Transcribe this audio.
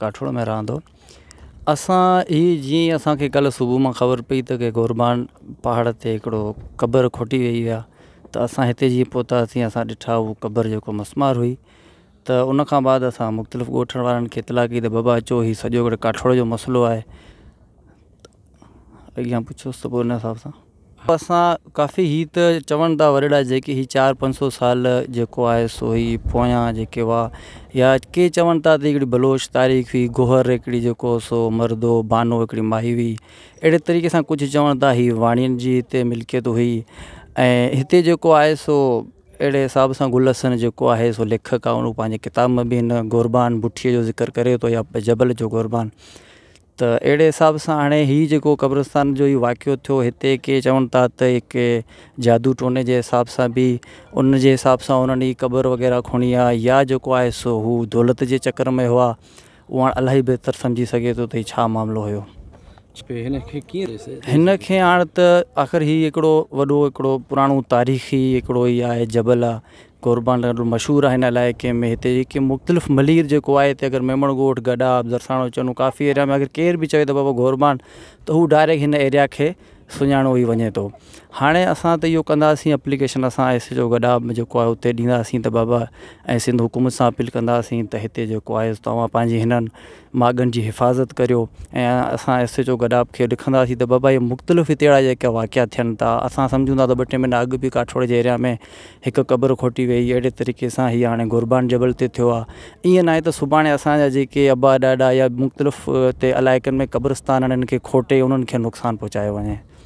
काठोड़ में रहंदो असां हीअ जीअं असांखे सुबह सुबुह ख़बर पी त की गोरबान पहाड़ से हिकिड़ो क़बर खोटी वही आहे त असां हिते जीअं पहुतासीं असां ॾिठा क़बर जो मसमार हुई तो उनखां बाद अस मुख़्तलिफ़ गोठान वारनि खे बबा कई त बाबा अचो हीउ सॼो काठोड़ जो मसलो है अॻियां पुछोसि त हिसाब सां असां काफ़ी ही त चवनि था वॾड़ा जेके ही चारि पंज सौ साल जो है सो ही पोयां जेके या के चवनि था बलोच तारीख़ हुई गोहर हिकिड़ी जेको सो मर्दो बानो एक माही हुई अड़े तरीक़े से कुछ चवनि था ही वाणियुनि जी हिते मिल्कियत हुई ऐं हिते जेको सो अड़े हिसाब से गुलसन जो है सो लेखक आहे उन किताब में भी हिन गुरबान बुठीअ जो ज़िक्र करे तो या जबल जो गुरबान त अड़े हिसाब से हाँ ही जो क़ब्रस्तान जो ही वाक्य थो इत के चवन था त हिकु जादू टोने के हिसाब से भी उन हिसाब सां उन्हनि क़बर वग़ैरह खुणी आ या जेको आहे सो हू दौलत के चक्कर में हुआ उहा इलाही बहितर सम्झी सघे थो त हीउ मामिलो हुयो पे हिन खे कीअं आख़िर ही हिकिड़ो वॾो हिकिड़ो पुराणो तारीख़ी हिकिड़ो ई आहे जबल आ कोरबान मशहूर मशहूरु आहे हिन में इतने जेके मुख़्तलिफ़ मलीर जो है अगर मेमण ॻोठ गॾा अफ़ज़रसाणो चवनि काफ़ी एरिया में अगर केर भी चवे तो बाबा गोरबान तो हू डायरेक्ट हिन एरिया खे सुञाणो ई वञे थो हाणे असां त इहो कंदासीं एप्लीकेशन असां एस जो गॾाब जेको आहे हुते ॾींदासीं त बाबा ऐं सिंध हुकूमत सां अपील कंदासीं त हिते जेको आहे तव्हां पंहिंजी हिननि माॻनि जी हिफ़ाज़त करियो ऐं असां एस जो गॾाब खे लिखंदासीं त बाबा इहे मुख़्तलिफ़ हितेड़ा जेका वाक़िया थियनि था असां सम्झूं था त ॿ टे महीना अॻु बि काठोड़ जे एरिया में हिकु क़बर खोटी वई अहिड़े तरीक़े सां हीअ हाणे गुरबान जबल ते थियो आहे ईअं न आहे त सुभाणे असांजा जेके अबा ॾाॾा या मुख़्तलिफ़ ते इलाइक़नि में क़ब्रस्तान खे खोटे उन्हनि खे नुक़सानु पहुचायो वञे